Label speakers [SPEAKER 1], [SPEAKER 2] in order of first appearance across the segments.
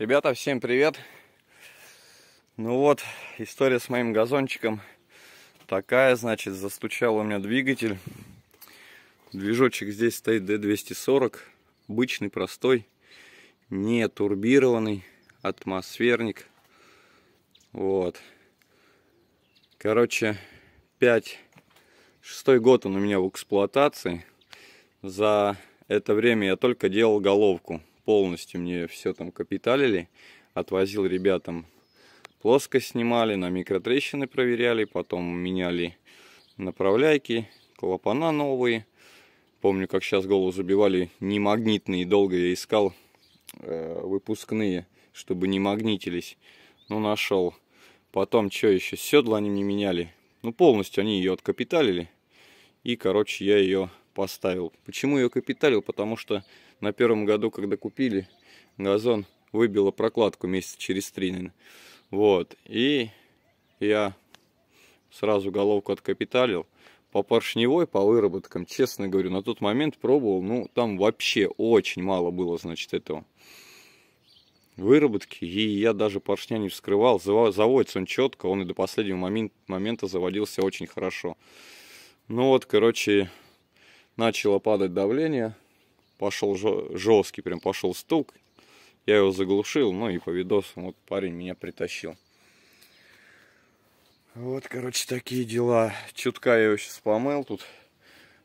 [SPEAKER 1] Ребята, всем привет! Ну вот, история с моим газончиком такая, значит, застучал у меня двигатель. Движочек здесь стоит D240, обычный, простой, не турбированный, атмосферник. Вот. Короче, 5, шестой год он у меня в эксплуатации. За это время я только делал головку полностью мне все там капиталили. Отвозил ребятам плоскость снимали, на микротрещины проверяли, потом меняли направляйки, клапана новые. Помню, как сейчас голову забивали не магнитные, долго я искал э, выпускные, чтобы не магнитились. Ну, нашел. Потом, что еще, седла они не меняли. Ну, полностью они ее откапиталили. И, короче, я ее поставил. Почему ее капиталил? Потому что на первом году, когда купили, газон выбило прокладку месяц через три, Вот. И я сразу головку откапиталил. По поршневой, по выработкам, честно говорю, на тот момент пробовал, ну, там вообще очень мало было, значит, этого выработки, и я даже поршня не вскрывал. Заводится он четко, он и до последнего момента заводился очень хорошо. Ну вот, короче, начало падать давление, пошел жесткий, прям пошел стук. Я его заглушил, ну и по видосам вот парень меня притащил. Вот, короче, такие дела. Чутка я его сейчас помыл тут,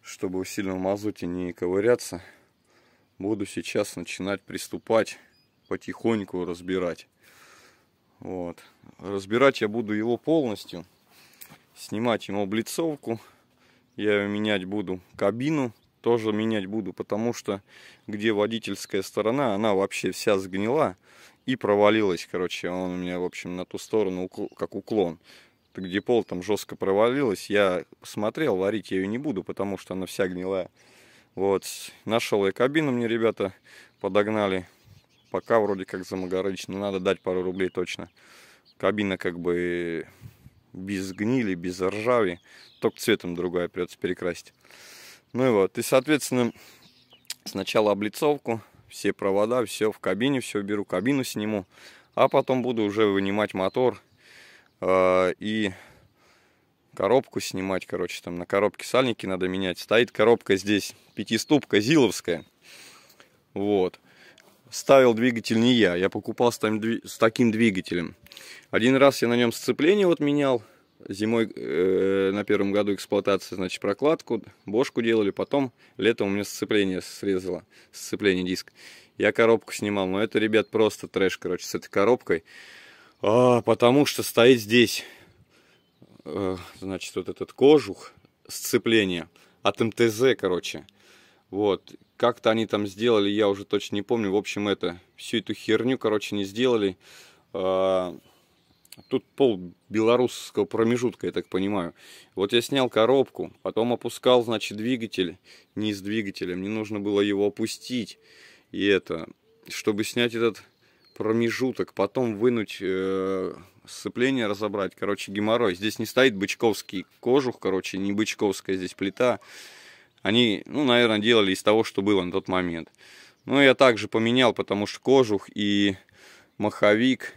[SPEAKER 1] чтобы в сильном мазуте не ковыряться. Буду сейчас начинать приступать, потихоньку разбирать. Вот. Разбирать я буду его полностью. Снимать ему облицовку я менять буду кабину тоже менять буду, потому что где водительская сторона, она вообще вся сгнила и провалилась, короче, он у меня, в общем, на ту сторону как уклон. Где пол там жестко провалилась, я смотрел, варить я ее не буду, потому что она вся гнилая. Вот, нашел я кабину мне, ребята, подогнали. Пока вроде как замагарыч, но надо дать пару рублей точно. Кабина как бы без гнили, без ржави, только цветом другая придется перекрасить. Ну и вот, и соответственно, сначала облицовку, все провода, все в кабине, все беру, кабину сниму, а потом буду уже вынимать мотор э, и коробку снимать, короче, там на коробке сальники надо менять. Стоит коробка здесь пятиступка зиловская, вот ставил двигатель не я, я покупал с, там, с таким двигателем. Один раз я на нем сцепление вот менял, зимой э, на первом году эксплуатации, значит, прокладку, бошку делали, потом летом у меня сцепление срезало, сцепление диск. Я коробку снимал, но это, ребят, просто трэш, короче, с этой коробкой, а, потому что стоит здесь, э, значит, вот этот кожух сцепления от МТЗ, короче, вот. Как-то они там сделали, я уже точно не помню. В общем, это всю эту херню, короче, не сделали. А, тут пол белорусского промежутка, я так понимаю. Вот я снял коробку, потом опускал, значит, двигатель не низ двигателя. Мне нужно было его опустить. И это, чтобы снять этот промежуток, потом вынуть э, сцепление, разобрать. Короче, геморрой. Здесь не стоит бычковский кожух, короче, не бычковская здесь плита. Они, ну, наверное, делали из того, что было на тот момент. Но я также поменял, потому что кожух и маховик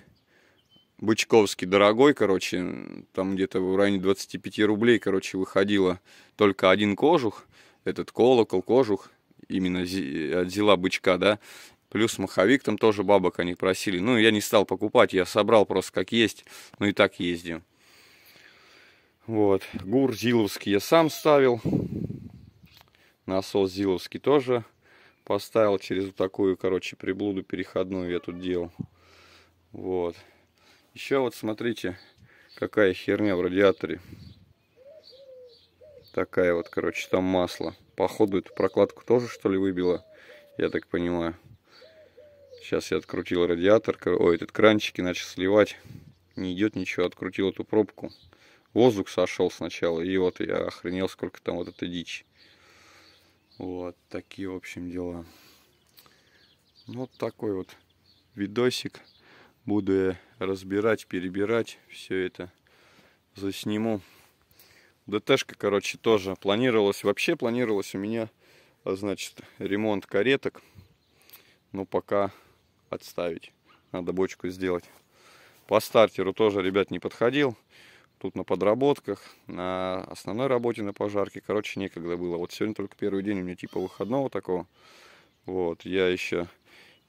[SPEAKER 1] Бычковский дорогой, короче, там где-то в районе 25 рублей, короче, выходило только один кожух, этот колокол, кожух, именно от зила бычка, да, плюс маховик, там тоже бабок они просили. Ну, я не стал покупать, я собрал просто как есть, ну и так ездим. Вот, гур зиловский я сам ставил, насос зиловский тоже поставил через вот такую, короче, приблуду переходную я тут делал. Вот. Еще вот смотрите, какая херня в радиаторе. Такая вот, короче, там масло. Походу эту прокладку тоже, что ли, выбило, я так понимаю. Сейчас я открутил радиатор, ой, этот кранчики начал сливать. Не идет ничего, открутил эту пробку. Воздух сошел сначала, и вот я охренел, сколько там вот это дичь. Вот такие, в общем, дела. Вот такой вот видосик. Буду я разбирать, перебирать все это. Засниму. ДТшка, короче, тоже планировалось. Вообще планировалось у меня, а значит, ремонт кареток. Но пока отставить. Надо бочку сделать. По стартеру тоже, ребят, не подходил тут на подработках, на основной работе на пожарке. Короче, некогда было. Вот сегодня только первый день у меня типа выходного такого. Вот, я еще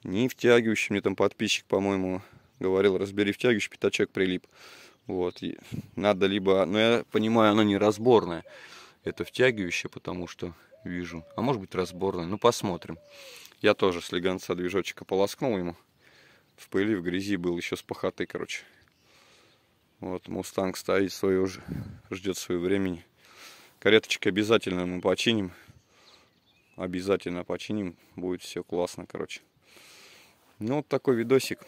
[SPEAKER 1] не втягивающий, мне там подписчик, по-моему, говорил, разбери втягивающий, пятачок прилип. Вот, и надо либо, но я понимаю, оно не разборное, это втягивающее, потому что вижу. А может быть разборное, ну посмотрим. Я тоже с легонца движочка полоскнул ему. В пыли, в грязи был еще с пахоты, короче. Вот, мустанг стоит уже ждет свое времени. Кареточки обязательно мы починим. Обязательно починим. Будет все классно, короче. Ну, вот такой видосик.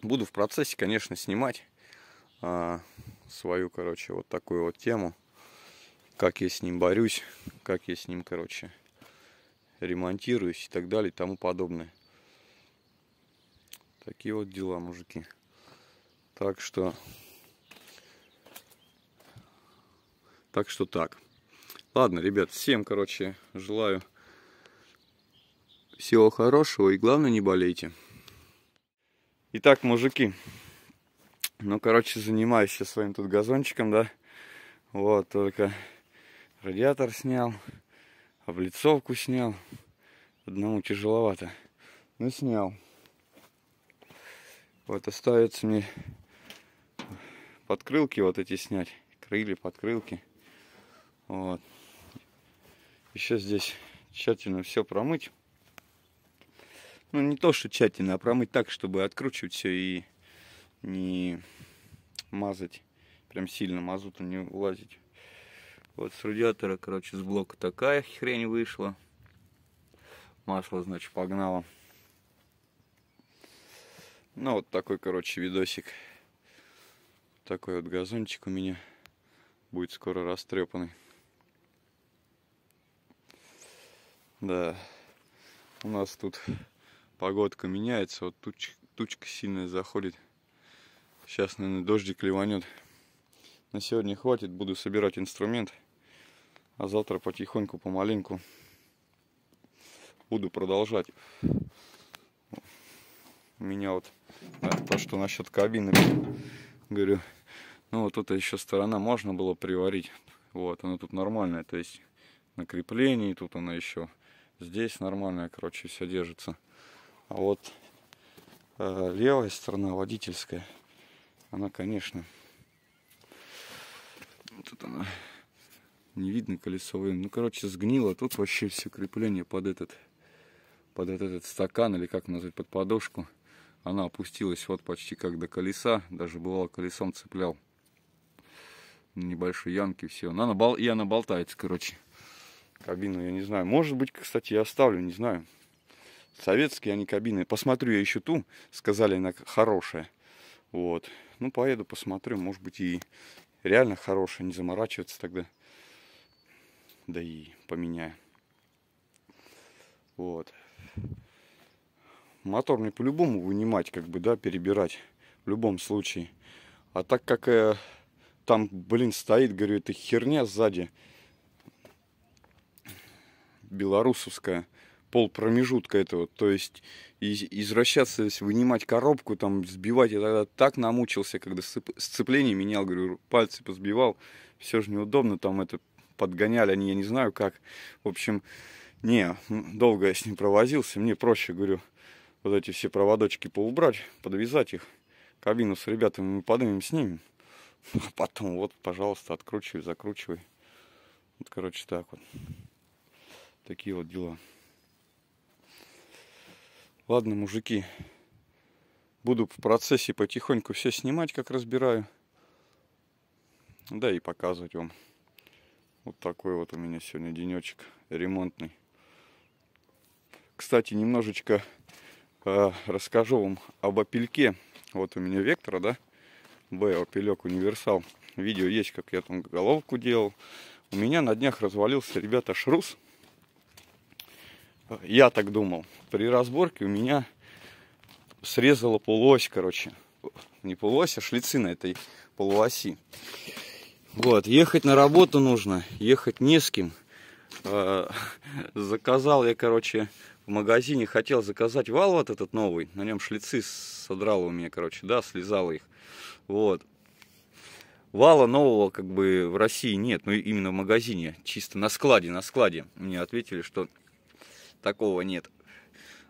[SPEAKER 1] Буду в процессе, конечно, снимать а, свою, короче, вот такую вот тему. Как я с ним борюсь, как я с ним, короче, ремонтируюсь и так далее и тому подобное. Такие вот дела, мужики. Так что Так что так. Ладно, ребят, всем, короче, желаю всего хорошего и главное не болейте. Итак, мужики, ну, короче, занимаюсь сейчас своим тут газончиком, да, вот, только радиатор снял, облицовку снял, одному тяжеловато, но ну, снял. Вот остается мне подкрылки вот эти снять, крылья, подкрылки. Вот. Еще здесь тщательно все промыть. Ну, не то, что тщательно, а промыть так, чтобы откручивать все и не мазать. Прям сильно мазутом не улазить. Вот с радиатора, короче, с блока такая хрень вышла. Масло, значит, погнало. Ну, вот такой, короче, видосик. Такой вот газончик у меня будет скоро растрепанный. Да, у нас тут погодка меняется, вот туч, тучка сильная заходит. Сейчас, наверное, дождик ливанет. На сегодня хватит, буду собирать инструмент, а завтра потихоньку, помаленьку буду продолжать. У меня вот да, то, что насчет кабины, говорю, ну вот тут еще сторона можно было приварить. Вот, она тут нормальная, то есть на креплении, тут она еще Здесь нормально, короче, все держится. А вот э, левая сторона, водительская, она, конечно, тут она не видно колесо Ну, короче, сгнило. Тут вообще все крепление под этот, под этот, этот стакан или как назвать, под подошку. Она опустилась вот почти как до колеса. Даже бывало колесом цеплял небольшие ямки все. Она, и она болтается, короче. Кабину я не знаю. Может быть, кстати, я оставлю, не знаю. Советские они а кабины. Посмотрю я еще ту. Сказали, она хорошая. Вот. Ну, поеду, посмотрю. Может быть, и реально хорошая. Не заморачиваться тогда. Да и поменяю. Вот. Мотор мне по-любому вынимать, как бы, да, перебирать. В любом случае. А так как э, там, блин, стоит, говорю, это херня сзади белорусовская, полпромежутка этого. То есть извращаться, вынимать коробку, там сбивать. Я тогда так намучился, когда сцепление менял, говорю, пальцы позбивал. Все же неудобно, там это подгоняли они, я не знаю как. В общем, не, долго я с ним провозился. Мне проще, говорю, вот эти все проводочки поубрать, подвязать их. Кабину с ребятами мы поднимем, снимем. А потом вот, пожалуйста, откручивай, закручивай. Вот, короче, так вот. Такие вот дела. Ладно, мужики. Буду в процессе потихоньку все снимать, как разбираю. Да и показывать вам. Вот такой вот у меня сегодня денечек ремонтный. Кстати, немножечко э, расскажу вам об опельке. Вот у меня вектора, да? Б, опелек универсал. Видео есть, как я там головку делал. У меня на днях развалился, ребята, шрус я так думал, при разборке у меня срезала полуось, короче. Не полуось, а шлицы на этой полуоси. Вот, ехать на работу нужно, ехать не с кем. А, заказал я, короче, в магазине, хотел заказать вал вот этот новый. На нем шлицы содрало у меня, короче, да, слезало их. Вот. Вала нового как бы в России нет, ну именно в магазине, чисто на складе, на складе. Мне ответили, что такого нет.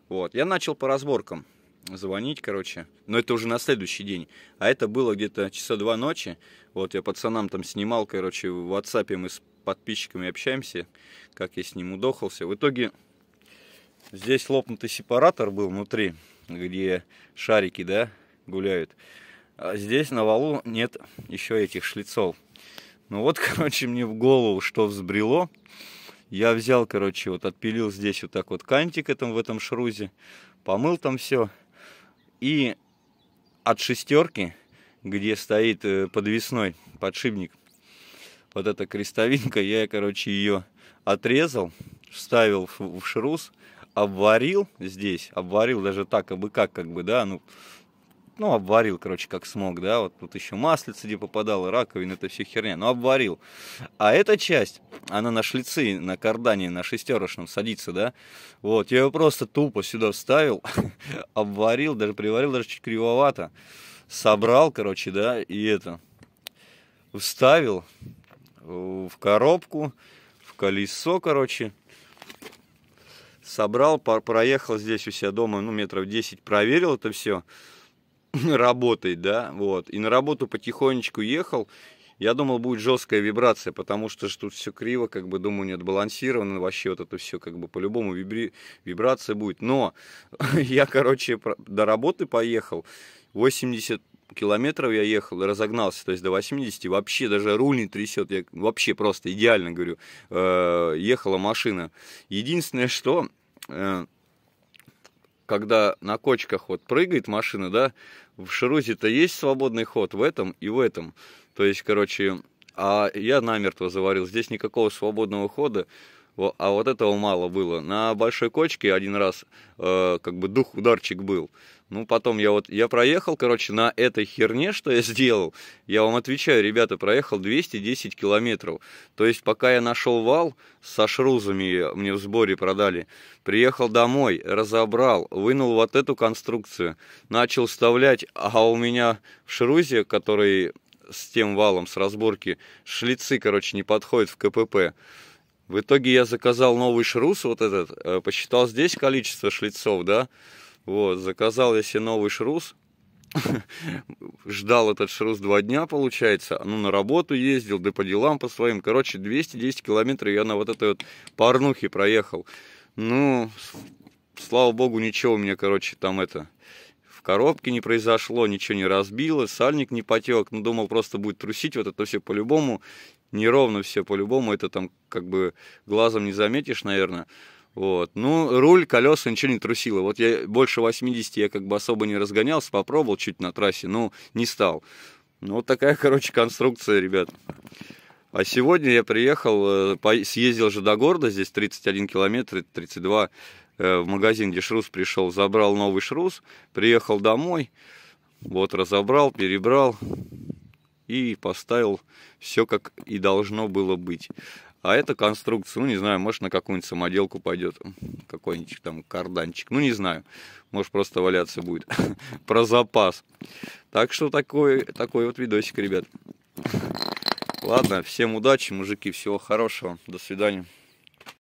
[SPEAKER 1] Вот, я начал по разборкам звонить, короче. Но это уже на следующий день. А это было где-то часа два ночи. Вот я пацанам там снимал, короче, в WhatsApp мы с подписчиками общаемся, как я с ним удохался. В итоге здесь лопнутый сепаратор был внутри, где шарики, да, гуляют. А здесь на валу нет еще этих шлицов. Ну вот, короче, мне в голову что взбрело. Я взял, короче, вот отпилил здесь вот так вот кантик этом, в этом шрузе, помыл там все. И от шестерки, где стоит э, подвесной подшипник, вот эта крестовинка, я, короче, ее отрезал, вставил в шрус, обварил здесь, обварил даже так, а бы как, как бы, да, ну, ну, обварил, короче, как смог, да, вот тут еще маслица не попадало, раковина, это все херня, но ну, обварил. А эта часть, она на шлицы, на кардане, на шестерочном садится, да, вот, я ее просто тупо сюда вставил, обварил, даже приварил, даже чуть кривовато, собрал, короче, да, и это, вставил в коробку, в колесо, короче, собрал, проехал здесь у себя дома, ну, метров 10, проверил это все, работать, да, вот. И на работу потихонечку ехал, я думал, будет жесткая вибрация, потому что тут все криво, как бы, думаю, не отбалансировано вообще вот это все, как бы, по-любому вибри... вибрация будет. Но я, короче, до работы поехал, 80 километров я ехал, разогнался, то есть до 80, вообще даже руль не трясет, я вообще просто идеально, говорю, э, ехала машина. Единственное, что... Э, когда на кочках вот прыгает машина, да, в Ширузе-то есть свободный ход в этом и в этом. То есть, короче, а я намертво заварил. Здесь никакого свободного хода. А вот этого мало было. На большой кочке один раз э, как бы дух ударчик был. Ну, потом я вот, я проехал, короче, на этой херне, что я сделал, я вам отвечаю, ребята, проехал 210 километров. То есть, пока я нашел вал со шрузами, мне в сборе продали, приехал домой, разобрал, вынул вот эту конструкцию, начал вставлять, а у меня в шрузе, который с тем валом, с разборки, шлицы, короче, не подходят в КПП. В итоге я заказал новый шрус, вот этот, э, посчитал здесь количество шлицов, да, вот, заказал я себе новый шрус, ждал этот шрус два дня, получается, ну, на работу ездил, да по делам по своим, короче, 210 километров я на вот этой вот порнухе проехал, ну, слава богу, ничего у меня, короче, там это, в коробке не произошло, ничего не разбило, сальник не потек, ну, думал, просто будет трусить вот это все по-любому, неровно все по-любому, это там как бы глазом не заметишь, наверное. Вот. Ну, руль, колеса, ничего не трусило. Вот я больше 80 я как бы особо не разгонялся, попробовал чуть на трассе, но не стал. Ну, вот такая, короче, конструкция, ребят. А сегодня я приехал, э, съездил же до города, здесь 31 километр, 32 э, в магазин, где шрус пришел, забрал новый шрус, приехал домой, вот разобрал, перебрал, и поставил все как и должно было быть. А эта конструкция, ну не знаю, может на какую-нибудь самоделку пойдет, какой-нибудь там карданчик, ну не знаю, может просто валяться будет про запас. Так что такой, такой вот видосик, ребят. Ладно, всем удачи, мужики, всего хорошего, до свидания.